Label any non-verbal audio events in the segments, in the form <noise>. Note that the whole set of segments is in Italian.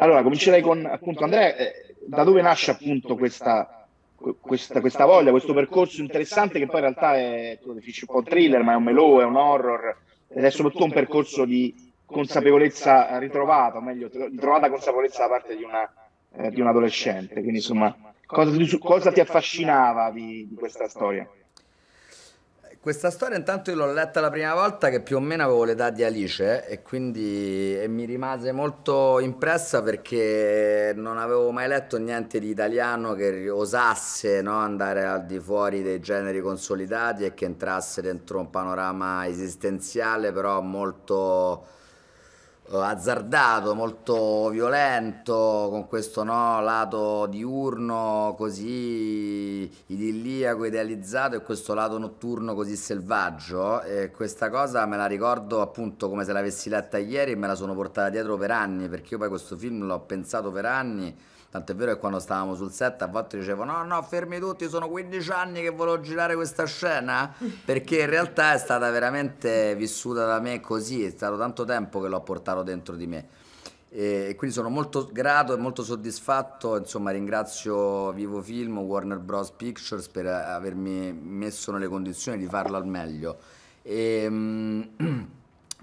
Allora, comincerei con appunto Andrea, eh, da dove nasce appunto questa, questa, questa, voglia, questo percorso interessante che poi in realtà è, tu definisci un po' un thriller, ma è un melò, è un horror, ed è soprattutto un percorso di consapevolezza ritrovata, o meglio, ritrovata consapevolezza da parte di, una, eh, di un adolescente. Quindi insomma, cosa, cosa ti affascinava di, di questa storia? questa storia intanto io l'ho letta la prima volta che più o meno avevo l'età di Alice eh, e quindi e mi rimase molto impressa perché non avevo mai letto niente di italiano che osasse no, andare al di fuori dei generi consolidati e che entrasse dentro un panorama esistenziale però molto eh, azzardato, molto violento, con questo no, lato diurno così idilliaco, idealizzato e questo lato notturno così selvaggio. E questa cosa me la ricordo appunto come se l'avessi letta ieri e me la sono portata dietro per anni, perché io poi questo film l'ho pensato per anni Tant'è vero che quando stavamo sul set a volte dicevano no, no, fermi tutti, sono 15 anni che volevo girare questa scena, <laughs> perché in realtà è stata veramente vissuta da me così, è stato tanto tempo che l'ho portato dentro di me. E quindi sono molto grato e molto soddisfatto, insomma ringrazio Vivo Film, Warner Bros. Pictures per avermi messo nelle condizioni di farlo al meglio. E, ehm, <clears throat>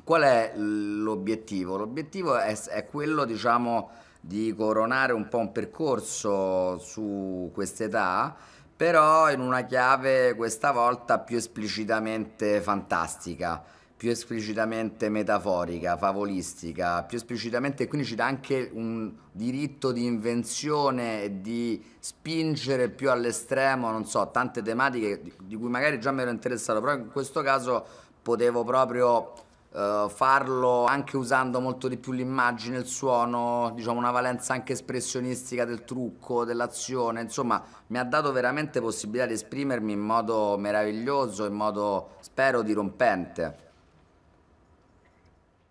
qual è l'obiettivo? L'obiettivo è, è quello, diciamo di coronare un po' un percorso su quest'età, però in una chiave questa volta più esplicitamente fantastica, più esplicitamente metaforica, favolistica, più esplicitamente quindi ci dà anche un diritto di invenzione e di spingere più all'estremo, non so, tante tematiche di cui magari già mi ero interessato, però in questo caso potevo proprio Uh, farlo anche usando molto di più l'immagine, il suono, diciamo una valenza anche espressionistica del trucco, dell'azione, insomma mi ha dato veramente possibilità di esprimermi in modo meraviglioso, in modo spero dirompente.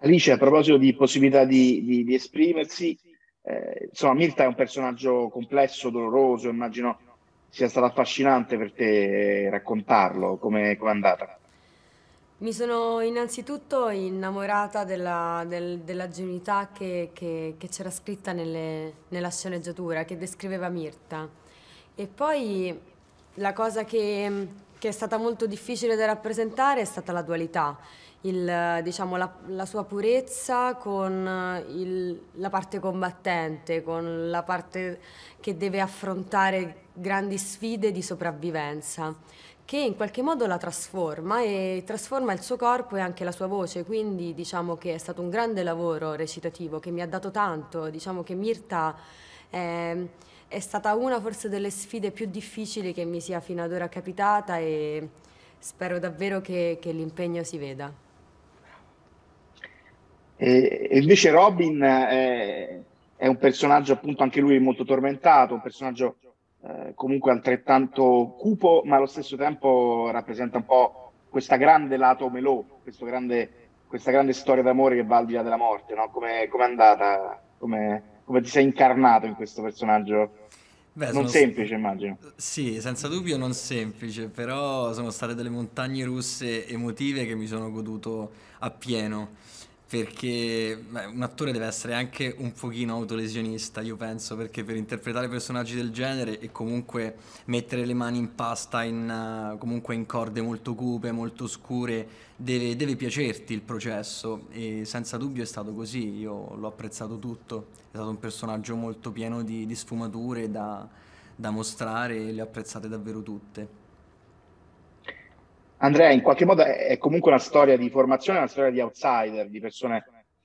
Alice, a proposito di possibilità di, di, di esprimersi, eh, insomma Mirta è un personaggio complesso, doloroso, immagino sia stato affascinante per te eh, raccontarlo, come è andata? Mi sono innanzitutto innamorata della, del, dell'agilità che, che, che, c'era scritta nelle, nella sceneggiatura, che descriveva Mirta. E poi la cosa che, che, è stata molto difficile da rappresentare è stata la dualità, il, diciamo, la, la, sua purezza con il, la parte combattente, con la parte che deve affrontare grandi sfide di sopravvivenza che in qualche modo la trasforma e trasforma il suo corpo e anche la sua voce, quindi diciamo che è stato un grande lavoro recitativo che mi ha dato tanto, diciamo che Mirta è, ehm, è stata una forse delle sfide più difficili che mi sia fino ad ora capitata e spero davvero che, che l'impegno si veda. E, invece Robin è, eh, è un personaggio appunto anche lui molto tormentato, un personaggio eh, comunque altrettanto cupo, ma allo stesso tempo rappresenta un po' questa grande lato Melò, grande, questa grande storia d'amore che va al di là della morte, no? Come è andata, come, ti sei incarnato in questo personaggio? Beh, non semplice, st- immagino. Sì, senza dubbio non semplice, però sono state delle montagne russe emotive che mi sono goduto appieno perché beh, un attore deve essere anche un pochino autolesionista, io penso, perché per interpretare personaggi del genere e comunque mettere le mani in pasta in, uh, comunque in corde molto cupe, molto scure, deve, deve, piacerti il processo e senza dubbio è stato così, io l'ho apprezzato tutto, è stato un personaggio molto pieno di, di sfumature da, da mostrare e le ho apprezzate davvero tutte. Andrea, in qualche modo è comunque una storia di formazione, una storia di outsider, di persone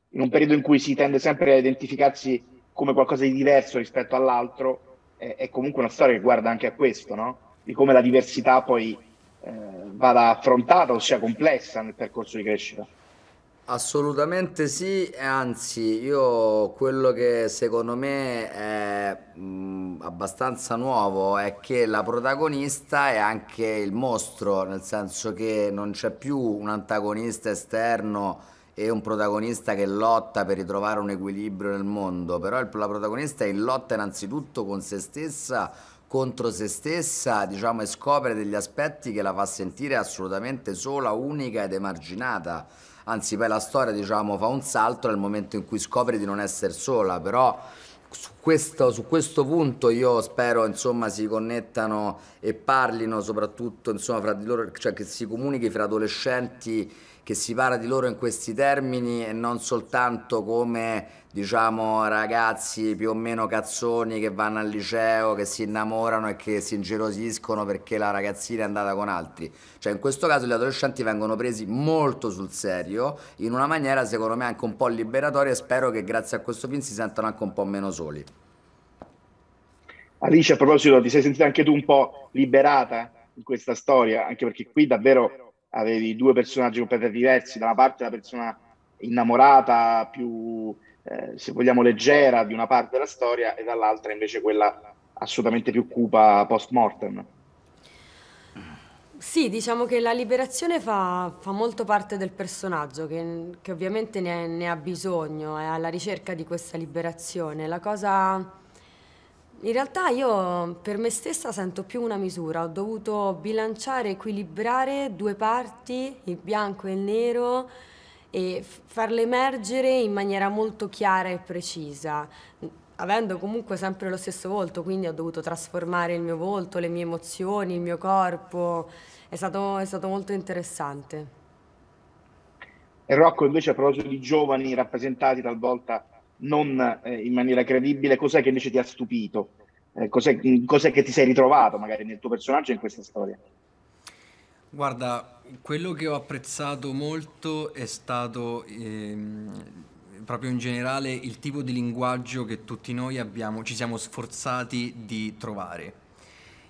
in un periodo in cui si tende sempre a identificarsi come qualcosa di diverso rispetto all'altro, è, è comunque una storia che guarda anche a questo, no? Di come la diversità poi eh, vada affrontata o sia complessa nel percorso di crescita. Assolutamente sì, anzi, io quello che secondo me è mh, abbastanza nuovo è che la protagonista è anche il mostro, nel senso che non c'è più un antagonista esterno e un protagonista che lotta per ritrovare un equilibrio nel mondo, però il, la protagonista è in lotta innanzitutto con se stessa, contro se stessa, diciamo, e scopre degli aspetti che la fa sentire assolutamente sola, unica ed emarginata. Anzi, poi la storia, diciamo, fa un salto nel momento in cui scopre di non essere sola, però su questo, su questo, punto io spero insomma, si connettano e parlino soprattutto insomma, fra di loro, cioè che si comunichi fra adolescenti che si parla di loro in questi termini e non soltanto come diciamo ragazzi più o meno cazzoni che vanno al liceo, che si innamorano e che si ingelosiscono perché la ragazzina è andata con altri. Cioè in questo caso gli adolescenti vengono presi molto sul serio, in una maniera secondo me anche un po' liberatoria e spero che grazie a questo film si sentano anche un po' meno soli. Alice, a proposito, ti sei sentita anche tu un po' liberata in questa storia, anche perché qui davvero avevi due personaggi completamente diversi, da una parte la persona innamorata, più eh, se vogliamo leggera di una parte della storia e dall'altra invece quella assolutamente più cupa post mortem. Sì, diciamo che la liberazione fa, fa molto parte del personaggio, che, che ovviamente ne, ne, ha bisogno, è alla ricerca di questa liberazione. La cosa in realtà io per me stessa sento più una misura, ho dovuto bilanciare, equilibrare due parti, il bianco e il nero, e farle emergere in maniera molto chiara e precisa, avendo comunque sempre lo stesso volto, quindi ho dovuto trasformare il mio volto, le mie emozioni, il mio corpo, è stato, è stato molto interessante. E Rocco invece a proposito di giovani rappresentati talvolta non eh, in maniera credibile, cos'è che invece ti ha stupito? Eh, cos'è, mm, cos'è, che ti sei ritrovato magari nel tuo personaggio in questa storia? Guarda, quello che ho apprezzato molto è stato ehm, proprio in generale il tipo di linguaggio che tutti noi abbiamo, ci siamo sforzati di trovare.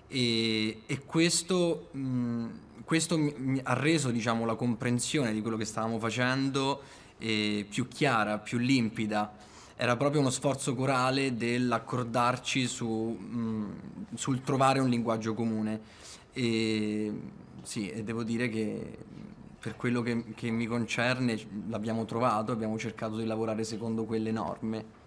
E, e questo, mh, mm, questo mi, mi ha reso diciamo, la comprensione di quello che stavamo facendo eh, più chiara, più limpida era proprio uno sforzo corale dell'accordarci su, mh, mm, sul trovare un linguaggio comune. E, sì, e devo dire che per quello che, che mi concerne l'abbiamo trovato, abbiamo cercato di lavorare secondo quelle norme.